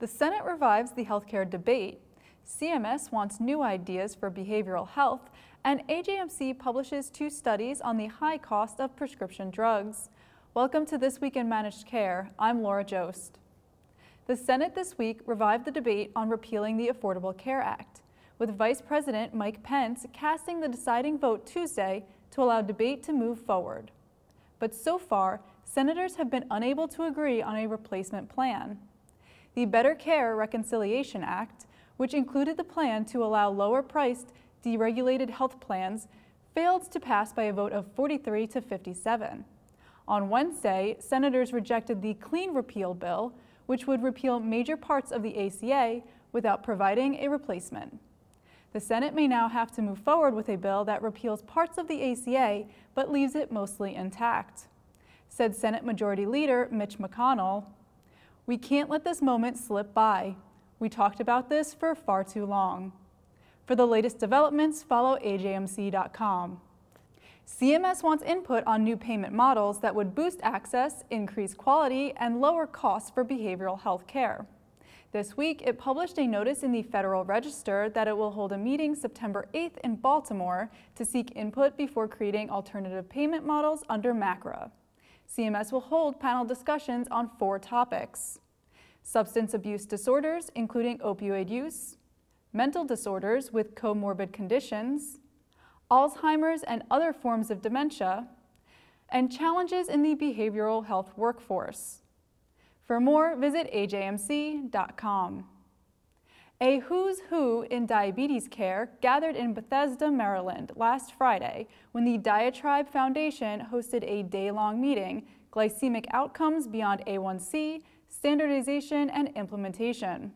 The Senate revives the healthcare debate, CMS wants new ideas for behavioral health, and AJMC publishes two studies on the high cost of prescription drugs. Welcome to This Week in Managed Care. I'm Laura Jost. The Senate this week revived the debate on repealing the Affordable Care Act, with Vice President Mike Pence casting the deciding vote Tuesday to allow debate to move forward. But so far, senators have been unable to agree on a replacement plan the Better Care Reconciliation Act, which included the plan to allow lower-priced, deregulated health plans, failed to pass by a vote of 43 to 57. On Wednesday, senators rejected the Clean Repeal Bill, which would repeal major parts of the ACA without providing a replacement. The Senate may now have to move forward with a bill that repeals parts of the ACA but leaves it mostly intact. Said Senate Majority Leader Mitch McConnell, we can't let this moment slip by. We talked about this for far too long. For the latest developments, follow ajmc.com. CMS wants input on new payment models that would boost access, increase quality, and lower costs for behavioral health care. This week, it published a notice in the Federal Register that it will hold a meeting September 8th in Baltimore to seek input before creating alternative payment models under MACRA. CMS will hold panel discussions on four topics. Substance abuse disorders, including opioid use, mental disorders with comorbid conditions, Alzheimer's and other forms of dementia, and challenges in the behavioral health workforce. For more, visit ajmc.com. A who's who in diabetes care gathered in Bethesda, Maryland last Friday when the Diatribe Foundation hosted a day-long meeting, Glycemic Outcomes Beyond A1C, Standardization and Implementation.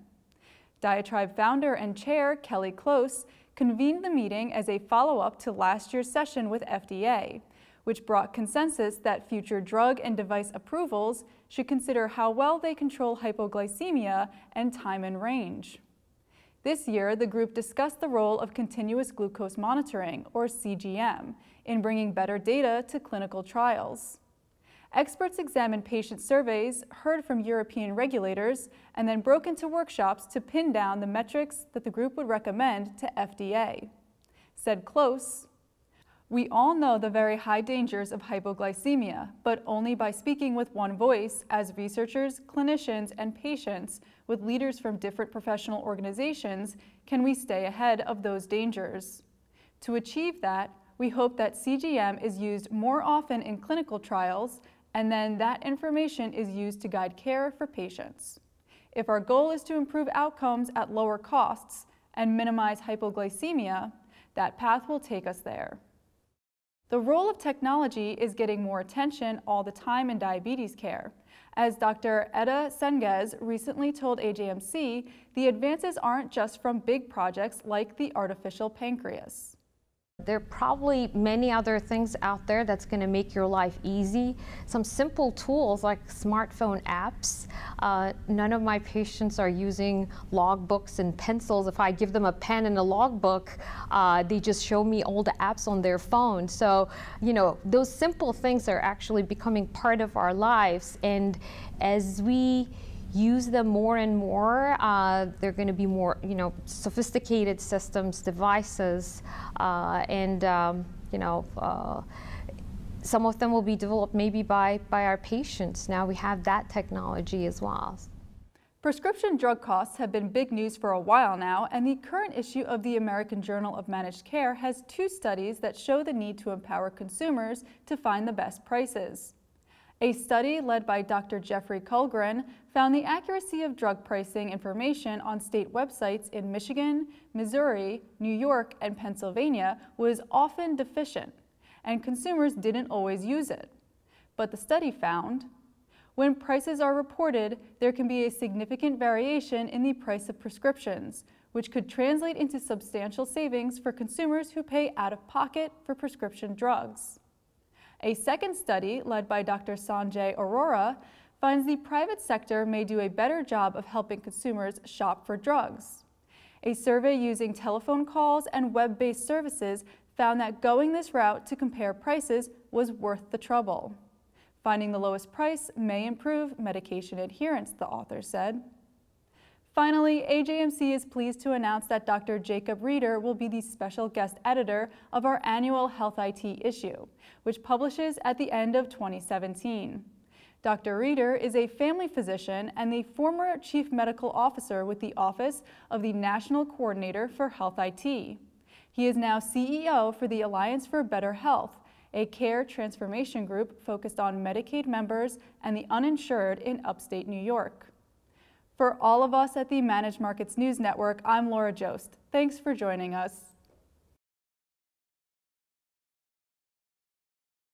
Diatribe founder and chair Kelly Close convened the meeting as a follow-up to last year's session with FDA, which brought consensus that future drug and device approvals should consider how well they control hypoglycemia and time and range. This year, the group discussed the role of continuous glucose monitoring, or CGM, in bringing better data to clinical trials. Experts examined patient surveys, heard from European regulators, and then broke into workshops to pin down the metrics that the group would recommend to FDA. Said close, we all know the very high dangers of hypoglycemia, but only by speaking with one voice as researchers, clinicians, and patients with leaders from different professional organizations can we stay ahead of those dangers. To achieve that, we hope that CGM is used more often in clinical trials, and then that information is used to guide care for patients. If our goal is to improve outcomes at lower costs and minimize hypoglycemia, that path will take us there. The role of technology is getting more attention all the time in diabetes care. As Dr. Eda Senges recently told AJMC, the advances aren't just from big projects like the artificial pancreas. There are probably many other things out there that's going to make your life easy. Some simple tools like smartphone apps. Uh, none of my patients are using logbooks and pencils. If I give them a pen and a logbook, uh, they just show me all the apps on their phone. So, you know, those simple things are actually becoming part of our lives. And as we use them more and more. Uh, they're going to be more, you know, sophisticated systems, devices, uh, and um, you know. Uh, some of them will be developed maybe by, by our patients. Now we have that technology as well. Prescription drug costs have been big news for a while now, and the current issue of the American Journal of Managed Care has two studies that show the need to empower consumers to find the best prices. A study led by Dr. Jeffrey Kulgren found the accuracy of drug pricing information on state websites in Michigan, Missouri, New York, and Pennsylvania was often deficient, and consumers didn't always use it. But the study found when prices are reported, there can be a significant variation in the price of prescriptions, which could translate into substantial savings for consumers who pay out of pocket for prescription drugs. A second study, led by Dr. Sanjay Aurora, finds the private sector may do a better job of helping consumers shop for drugs. A survey using telephone calls and web-based services found that going this route to compare prices was worth the trouble. Finding the lowest price may improve medication adherence, the author said. Finally, AJMC is pleased to announce that Dr. Jacob Reeder will be the special guest editor of our annual Health IT issue, which publishes at the end of 2017. Dr. Reeder is a family physician and the former chief medical officer with the Office of the National Coordinator for Health IT. He is now CEO for the Alliance for Better Health, a care transformation group focused on Medicaid members and the uninsured in upstate New York. For all of us at the Managed Markets News Network, I'm Laura Jost. Thanks for joining us.